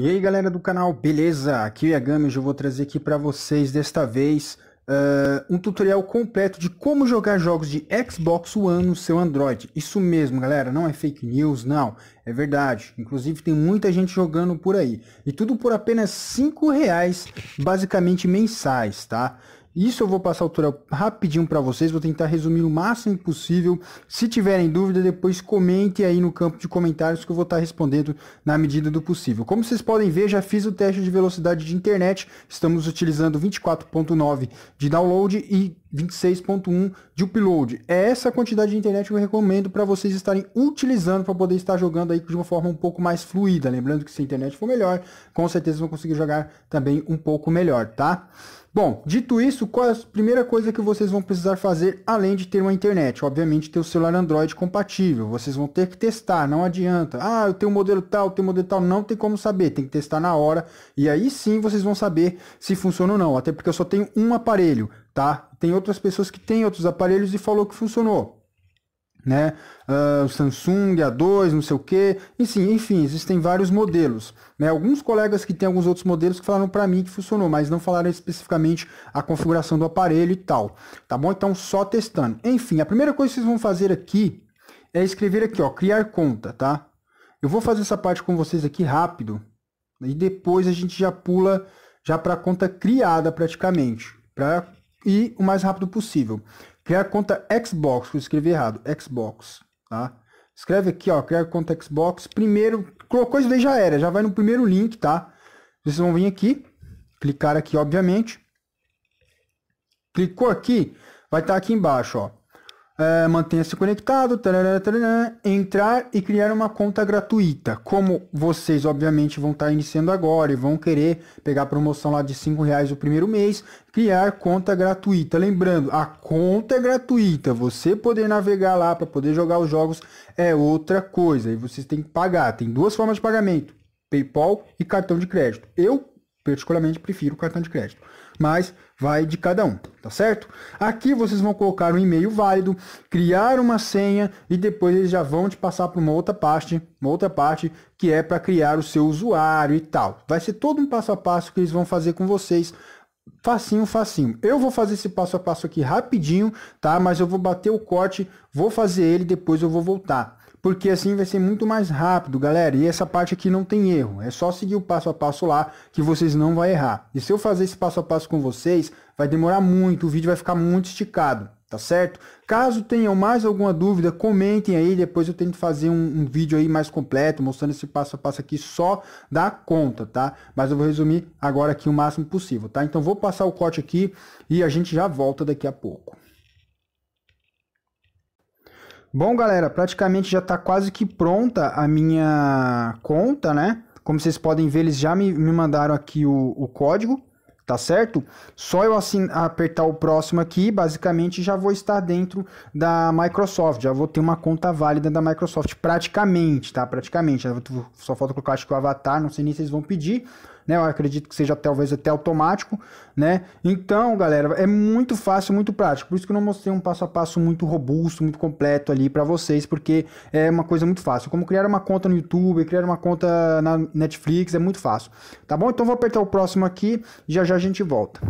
E aí galera do canal, beleza? Aqui é o Yagami, hoje eu vou trazer aqui para vocês desta vez uh, um tutorial completo de como jogar jogos de Xbox One no seu Android. Isso mesmo galera, não é fake news, não, é verdade. Inclusive tem muita gente jogando por aí. E tudo por apenas 5 reais, basicamente mensais, tá? Isso eu vou passar a altura rapidinho para vocês, vou tentar resumir o máximo possível. Se tiverem dúvida, depois comente aí no campo de comentários que eu vou estar tá respondendo na medida do possível. Como vocês podem ver, já fiz o teste de velocidade de internet, estamos utilizando 24.9 de download e 26.1 de upload. É essa quantidade de internet que eu recomendo para vocês estarem utilizando para poder estar jogando aí de uma forma um pouco mais fluida. Lembrando que se a internet for melhor, com certeza vão conseguir jogar também um pouco melhor, tá? Bom, dito isso, qual é a primeira coisa que vocês vão precisar fazer além de ter uma internet? Obviamente ter o celular Android compatível. Vocês vão ter que testar, não adianta. Ah, eu tenho um modelo tal, eu tenho um modelo tal, não tem como saber, tem que testar na hora e aí sim vocês vão saber se funciona ou não, até porque eu só tenho um aparelho, tá? Tem outras pessoas que têm outros aparelhos e falou que funcionou né? Uh, Samsung A2, não sei o que, enfim, enfim, existem vários modelos. Né? Alguns colegas que têm alguns outros modelos que falaram para mim que funcionou, mas não falaram especificamente a configuração do aparelho e tal. Tá bom? Então só testando. Enfim, a primeira coisa que vocês vão fazer aqui é escrever aqui, ó, criar conta, tá? Eu vou fazer essa parte com vocês aqui rápido e depois a gente já pula já para conta criada praticamente, para ir o mais rápido possível. Criar conta Xbox, eu escrevi errado, Xbox, tá? Escreve aqui, ó, criar conta Xbox. Primeiro, colocou isso daí já era, já vai no primeiro link, tá? Vocês vão vir aqui, clicar aqui, obviamente. Clicou aqui, vai estar tá aqui embaixo, ó. É, Mantenha-se conectado, tarará, tarará, entrar e criar uma conta gratuita. Como vocês, obviamente, vão estar iniciando agora e vão querer pegar a promoção lá de R$ reais o primeiro mês, criar conta gratuita. Lembrando, a conta é gratuita. Você poder navegar lá para poder jogar os jogos é outra coisa. E vocês têm que pagar. Tem duas formas de pagamento: PayPal e cartão de crédito. Eu, particularmente, prefiro cartão de crédito. Mas vai de cada um, tá certo? Aqui vocês vão colocar um e-mail válido, criar uma senha e depois eles já vão te passar para uma outra parte, uma outra parte que é para criar o seu usuário e tal. Vai ser todo um passo a passo que eles vão fazer com vocês. Facinho, facinho. Eu vou fazer esse passo a passo aqui rapidinho, tá? Mas eu vou bater o corte, vou fazer ele, depois eu vou voltar porque assim vai ser muito mais rápido, galera. E essa parte aqui não tem erro, é só seguir o passo a passo lá que vocês não vão errar. E se eu fazer esse passo a passo com vocês, vai demorar muito, o vídeo vai ficar muito esticado, tá certo? Caso tenham mais alguma dúvida, comentem aí, depois eu tento fazer um, um, vídeo aí mais completo, mostrando esse passo a passo aqui só da conta, tá? Mas eu vou resumir agora aqui o máximo possível, tá? Então vou passar o corte aqui e a gente já volta daqui a pouco. Bom, galera, praticamente já está quase que pronta a minha conta, né? Como vocês podem ver, eles já me, me mandaram aqui o, o código, tá certo? Só eu assim, apertar o próximo aqui, basicamente já vou estar dentro da Microsoft, já vou ter uma conta válida da Microsoft, praticamente, tá? Praticamente, só falta colocar acho que o avatar, não sei nem se eles vão pedir, né? Eu acredito que seja talvez até automático, né? Então, galera, é muito fácil, muito prático. Por isso que eu não mostrei um passo a passo muito robusto, muito completo ali para vocês, porque é uma coisa muito fácil. Como criar uma conta no YouTube, criar uma conta na Netflix, é muito fácil. Tá bom? Então vou apertar o próximo aqui, já já a gente volta.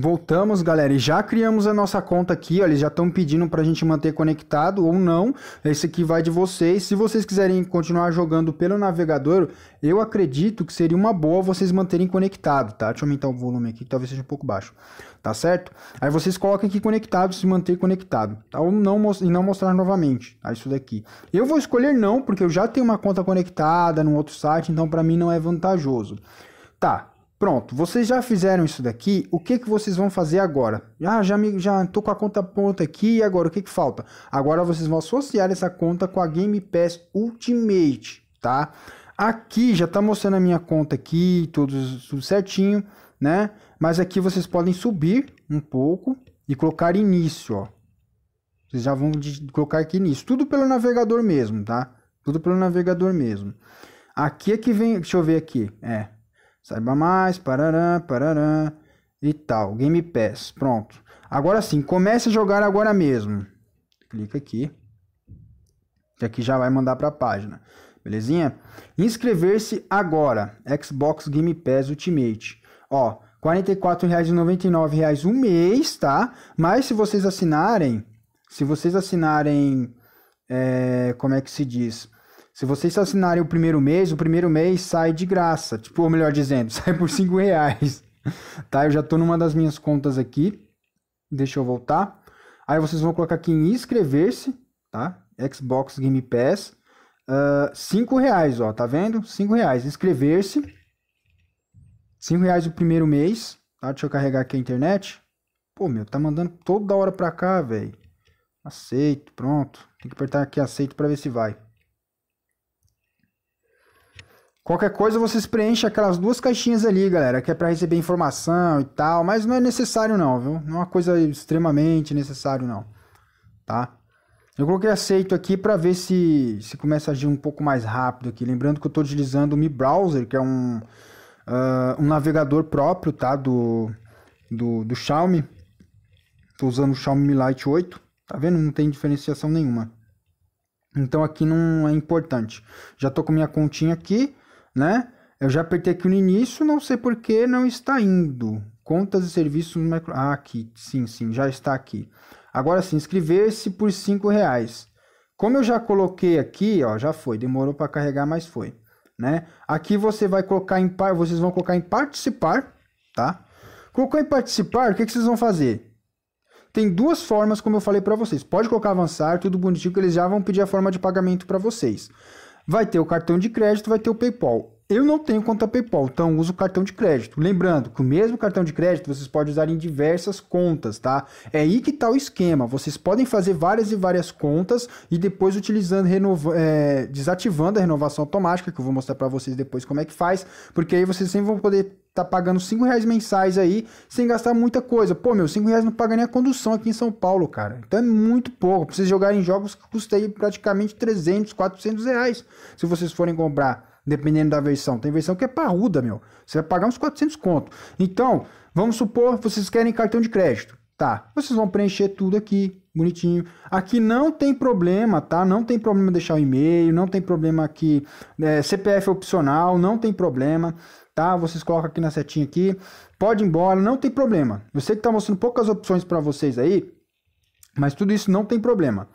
Voltamos, galera, e já criamos a nossa conta aqui, ó, eles já estão pedindo para a gente manter conectado ou não, esse aqui vai de vocês. Se vocês quiserem continuar jogando pelo navegador, eu acredito que seria uma boa vocês manterem conectado, tá? Deixa eu aumentar o volume aqui, talvez seja um pouco baixo, tá certo? Aí vocês colocam aqui conectado, se manter conectado, tá? Ou não, e não mostrar novamente, tá? Isso daqui. Eu vou escolher não, porque eu já tenho uma conta conectada num outro site, então para mim não é vantajoso. Tá, Pronto, vocês já fizeram isso daqui, o que, que vocês vão fazer agora? Ah, já estou já tô com a conta pronta aqui, e agora o que, que falta? Agora vocês vão associar essa conta com a Game Pass Ultimate, tá? Aqui já está mostrando a minha conta aqui, tudo, tudo certinho, né? Mas aqui vocês podem subir um pouco e colocar início, ó. Vocês já vão colocar aqui início, tudo pelo navegador mesmo, tá? Tudo pelo navegador mesmo. Aqui é que vem, deixa eu ver aqui, é, Saiba mais, parará, parará e tal. Game Pass, pronto. Agora sim, comece a jogar agora mesmo. Clica aqui. Que aqui já vai mandar para a página. Belezinha? Inscrever-se agora. Xbox Game Pass Ultimate. Ó, R$ 44,99 um mês, tá? Mas se vocês assinarem, se vocês assinarem, é, como é que se diz? Se vocês assinarem o primeiro mês, o primeiro mês sai de graça. Tipo, ou melhor dizendo, sai por 5 reais. Tá? Eu já tô numa das minhas contas aqui. Deixa eu voltar. Aí vocês vão colocar aqui em inscrever-se, tá? Xbox Game Pass. Uh, ah, 5 reais, ó. Tá vendo? 5 reais. Inscrever-se. 5 reais o primeiro mês. Tá? Deixa eu carregar aqui a internet. Pô, meu, tá mandando toda hora pra cá, velho. Aceito, pronto. Tem que apertar aqui aceito para ver se vai. Qualquer coisa vocês preenchem aquelas duas caixinhas ali, galera, que é para receber informação e tal, mas não é necessário não, viu? Não é uma coisa extremamente necessário não, tá? Eu coloquei aceito aqui para ver se, se começa a agir um pouco mais rápido aqui. Lembrando que eu estou utilizando o Mi Browser, que é um, uh, um navegador próprio, tá? Do, do, do Xiaomi. Estou usando o Xiaomi Mi Lite 8. Tá vendo? Não tem diferenciação nenhuma. Então aqui não é importante. Já estou com minha continha aqui né? Eu já apertei aqui no início, não sei por que não está indo. Contas e serviços no micro... Ah, aqui, sim, sim, já está aqui. Agora sim, inscrever-se por cinco reais. Como eu já coloquei aqui, ó, já foi, demorou para carregar, mas foi, né? Aqui você vai colocar em par, vocês vão colocar em participar, tá? Colocou em participar, o que, que vocês vão fazer? Tem duas formas, como eu falei para vocês. Pode colocar avançar, tudo bonitinho, que eles já vão pedir a forma de pagamento para vocês vai ter o cartão de crédito, vai ter o PayPal. Eu não tenho conta PayPal, então uso cartão de crédito. Lembrando que o mesmo cartão de crédito vocês podem usar em diversas contas, tá? É aí que tá o esquema. Vocês podem fazer várias e várias contas e depois utilizando, renova, é, desativando a renovação automática, que eu vou mostrar para vocês depois como é que faz, porque aí vocês sempre vão poder tá pagando 5 reais mensais aí, sem gastar muita coisa. Pô, meu, 5 reais não paga nem a condução aqui em São Paulo, cara. Então é muito pouco. Pra vocês jogarem jogos que custei praticamente 300, 400 reais, se vocês forem comprar dependendo da versão. Tem versão que é parruda, meu. Você vai pagar uns 400 conto. Então, vamos supor, vocês querem cartão de crédito. Tá, vocês vão preencher tudo aqui, bonitinho. Aqui não tem problema, tá? Não tem problema deixar o e-mail, não tem problema aqui. É, CPF é opcional, não tem problema, tá? Vocês colocam aqui na setinha aqui. Pode ir embora, não tem problema. Eu sei que tá mostrando poucas opções para vocês aí, mas tudo isso não tem problema,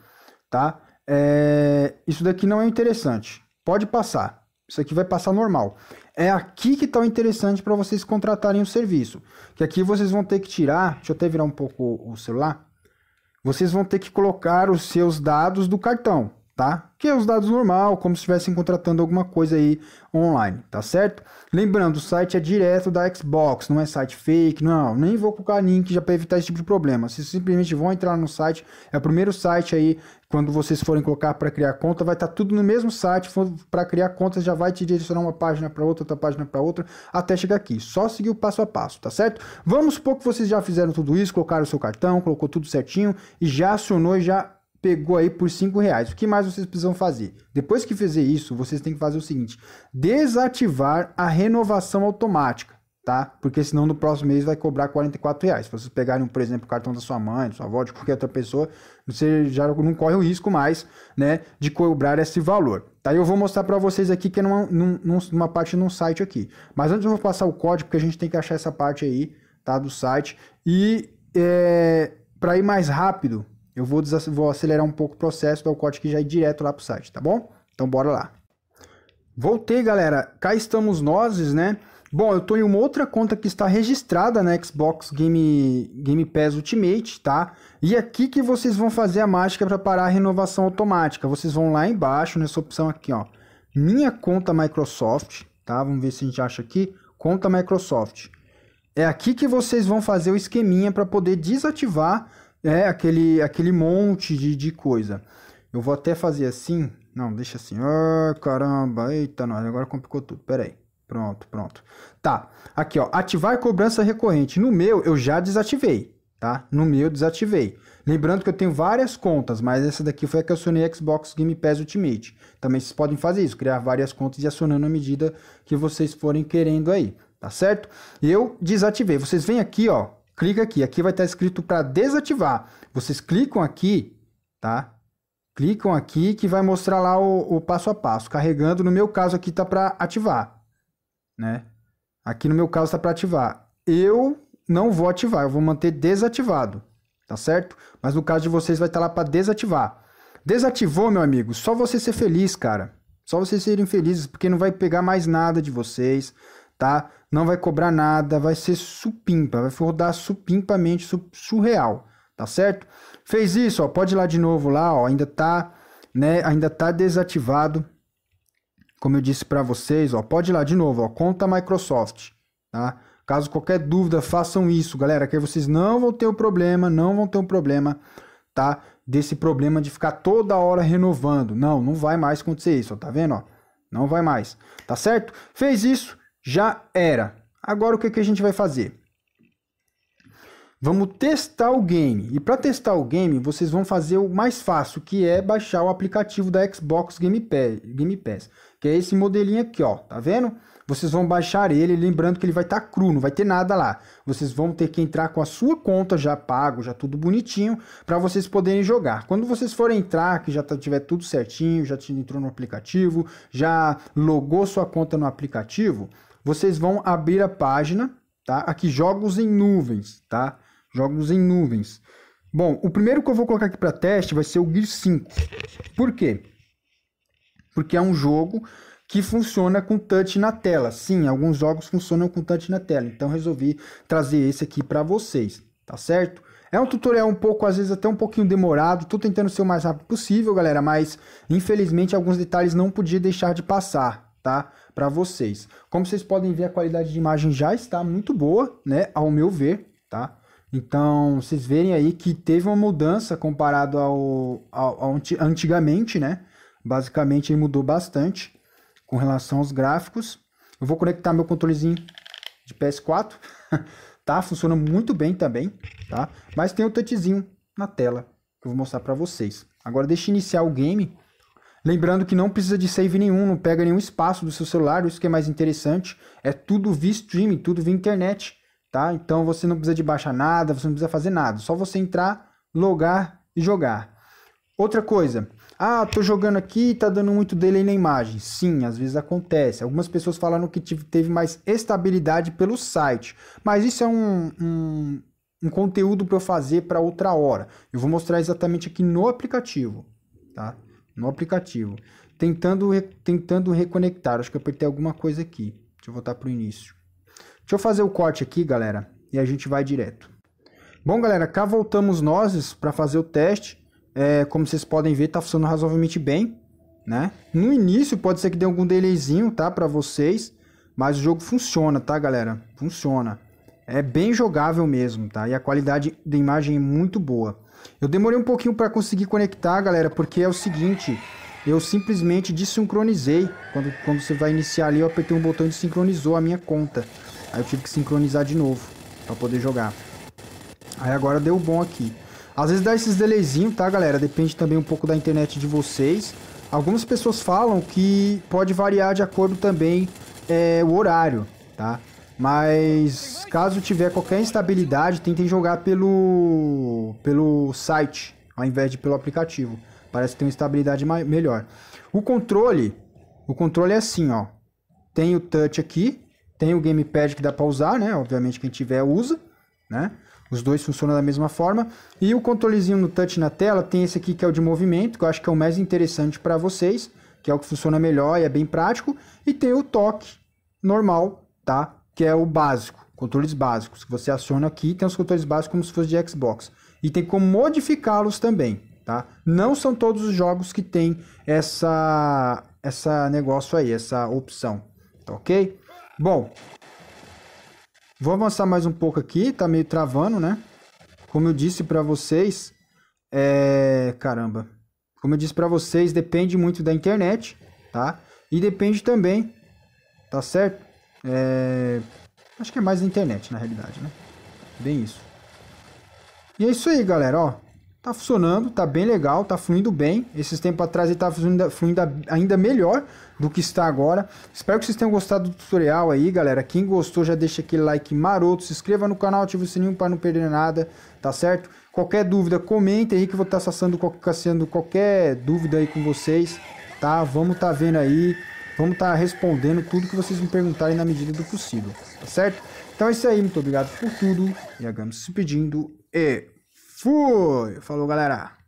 tá? É, isso daqui não é interessante. Pode passar. Isso aqui vai passar normal. É aqui que está o interessante para vocês contratarem o serviço. Que aqui vocês vão ter que tirar, deixa eu até virar um pouco o celular. Vocês vão ter que colocar os seus dados do cartão tá? Que é os dados normal, como se estivessem contratando alguma coisa aí online, tá certo? Lembrando, o site é direto da Xbox, não é site fake, não, nem vou colocar link já para evitar esse tipo de problema. Vocês simplesmente vão entrar no site, é o primeiro site aí, quando vocês forem colocar para criar conta, vai estar tá tudo no mesmo site, para criar conta já vai te direcionar uma página para outra, outra página para outra, até chegar aqui. Só seguir o passo a passo, tá certo? Vamos supor que vocês já fizeram tudo isso, colocaram o seu cartão, colocou tudo certinho e já acionou e já pegou aí por 5 reais. O que mais vocês precisam fazer? Depois que fizer isso, vocês têm que fazer o seguinte: desativar a renovação automática, tá? Porque senão no próximo mês vai cobrar 44 reais. Se vocês pegarem, por exemplo, o cartão da sua mãe, da sua avó, de qualquer outra pessoa, você já não corre o risco mais, né, de cobrar esse valor. Tá, eu vou mostrar para vocês aqui que é numa, numa, numa parte num site aqui. Mas antes eu vou passar o código, porque a gente tem que achar essa parte aí, tá? Do site. E é, para ir mais rápido, eu vou, vou acelerar um pouco o processo, dar o corte que já ir direto lá para o site, tá bom? Então bora lá. Voltei, galera. Cá estamos nós, né? Bom, eu estou em uma outra conta que está registrada na Xbox Game, Game Pass Ultimate, tá? E aqui que vocês vão fazer a mágica para parar a renovação automática. Vocês vão lá embaixo nessa opção aqui, ó. Minha conta Microsoft, tá? Vamos ver se a gente acha aqui. Conta Microsoft. É aqui que vocês vão fazer o esqueminha para poder desativar é, aquele, aquele monte de, de coisa. Eu vou até fazer assim. Não, deixa assim. Ah, caramba. Eita, não. Agora complicou tudo. Pera aí. Pronto, pronto. Tá. Aqui, ó. Ativar cobrança recorrente. No meu, eu já desativei. Tá? No meu, desativei. Lembrando que eu tenho várias contas, mas essa daqui foi a que eu acionei Xbox Game Pass Ultimate. Também vocês podem fazer isso, criar várias contas e acionando à medida que vocês forem querendo aí, tá certo? Eu desativei. Vocês vêm aqui, ó, clica aqui. Aqui vai estar escrito para desativar. Vocês clicam aqui, tá? Clicam aqui que vai mostrar lá o, o passo a passo. Carregando, no meu caso aqui tá para ativar, né? Aqui no meu caso tá para ativar. Eu não vou ativar, eu vou manter desativado, tá certo? Mas no caso de vocês vai estar tá lá para desativar. Desativou, meu amigo, só você ser feliz, cara. Só vocês serem felizes, porque não vai pegar mais nada de vocês tá? Não vai cobrar nada, vai ser supimpa, vai rodar supimpamente, surreal, tá certo? Fez isso, ó, pode ir lá de novo lá, ó, ainda tá, né, ainda tá desativado. Como eu disse para vocês, ó, pode ir lá de novo, ó, conta Microsoft, tá? Caso qualquer dúvida, façam isso, galera, que aí vocês não vão ter o um problema, não vão ter um problema, tá? Desse problema de ficar toda hora renovando. Não, não vai mais acontecer isso, ó, tá vendo, ó? Não vai mais, tá certo? Fez isso, já era. Agora o que, que a gente vai fazer? Vamos testar o game. E para testar o game, vocês vão fazer o mais fácil, que é baixar o aplicativo da Xbox Game Pass, game Pass que é esse modelinho aqui, ó, tá vendo? Vocês vão baixar ele, lembrando que ele vai estar tá cru, não vai ter nada lá. Vocês vão ter que entrar com a sua conta já pago, já tudo bonitinho, para vocês poderem jogar. Quando vocês forem entrar, que já tá, tiver tudo certinho, já entrou no aplicativo, já logou sua conta no aplicativo, vocês vão abrir a página, tá? Aqui, jogos em nuvens, tá? Jogos em nuvens. Bom, o primeiro que eu vou colocar aqui para teste vai ser o Gear 5. Por quê? Porque é um jogo que funciona com touch na tela. Sim, alguns jogos funcionam com touch na tela. Então resolvi trazer esse aqui para vocês, tá certo? É um tutorial um pouco, às vezes até um pouquinho demorado. Tô tentando ser o mais rápido possível, galera, mas infelizmente alguns detalhes não podia deixar de passar tá? Para vocês. Como vocês podem ver, a qualidade de imagem já está muito boa, né? Ao meu ver, tá? Então, vocês verem aí que teve uma mudança comparado ao, ao, ao antigamente, né? Basicamente, mudou bastante com relação aos gráficos. Eu vou conectar meu controlezinho de PS4, tá? Funciona muito bem também, tá? Mas tem o um touchzinho na tela que eu vou mostrar para vocês. Agora, deixa eu iniciar o game Lembrando que não precisa de save nenhum, não pega nenhum espaço do seu celular, isso que é mais interessante. É tudo via streaming, tudo via internet, tá? Então você não precisa de baixar nada, você não precisa fazer nada, só você entrar, logar e jogar. Outra coisa, ah, tô jogando aqui e tá dando muito delay na imagem. Sim, às vezes acontece. Algumas pessoas falaram que teve mais estabilidade pelo site, mas isso é um, um, um conteúdo para eu fazer para outra hora. Eu vou mostrar exatamente aqui no aplicativo, tá? no aplicativo, tentando, tentando reconectar. Acho que eu apertei alguma coisa aqui. Deixa eu voltar para o início. Deixa eu fazer o corte aqui, galera, e a gente vai direto. Bom, galera, cá voltamos nós para fazer o teste. É, como vocês podem ver, está funcionando razoavelmente bem, né? No início pode ser que dê algum delayzinho, tá, para vocês, mas o jogo funciona, tá, galera? Funciona. É bem jogável mesmo, tá? E a qualidade da imagem é muito boa. Eu demorei um pouquinho para conseguir conectar, galera, porque é o seguinte, eu simplesmente desincronizei. Quando, quando você vai iniciar ali, eu apertei um botão e desincronizou a minha conta. Aí eu tive que sincronizar de novo para poder jogar. Aí agora deu bom aqui. Às vezes dá esses delayzinhos, tá, galera? Depende também um pouco da internet de vocês. Algumas pessoas falam que pode variar de acordo também é, o horário, tá? Mas caso tiver qualquer instabilidade, tentem jogar pelo, pelo site ao invés de pelo aplicativo. Parece que tem uma estabilidade mais, melhor. O controle, o controle é assim, ó. Tem o touch aqui, tem o gamepad que dá para usar, né? Obviamente quem tiver usa, né? Os dois funcionam da mesma forma. E o controlezinho no touch na tela tem esse aqui que é o de movimento, que eu acho que é o mais interessante para vocês, que é o que funciona melhor e é bem prático, e tem o toque normal, tá? que é o básico, controles básicos. Você aciona aqui, tem os controles básicos como se fosse de Xbox. E tem como modificá-los também, tá? Não são todos os jogos que tem essa essa negócio aí, essa opção, tá OK? Bom, vou avançar mais um pouco aqui, tá meio travando, né? Como eu disse para vocês, é, caramba. Como eu disse para vocês, depende muito da internet, tá? E depende também, tá certo? É... Acho que é mais na internet, na realidade, né? Bem isso. E é isso aí, galera, ó. Tá funcionando, tá bem legal, tá fluindo bem. Esses tempos atrás ele tava tá fluindo, fluindo ainda melhor do que está agora. Espero que vocês tenham gostado do tutorial aí, galera. Quem gostou já deixa aquele like maroto, se inscreva no canal, ativa o sininho para não perder nada, tá certo? Qualquer dúvida, comente aí que eu vou estar tá acessando qualquer dúvida aí com vocês, tá? Vamos tá vendo aí. Vamos estar tá respondendo tudo que vocês me perguntarem na medida do possível, tá certo? Então é isso aí, muito obrigado por tudo. Yagami se pedindo e fui! Falou, galera!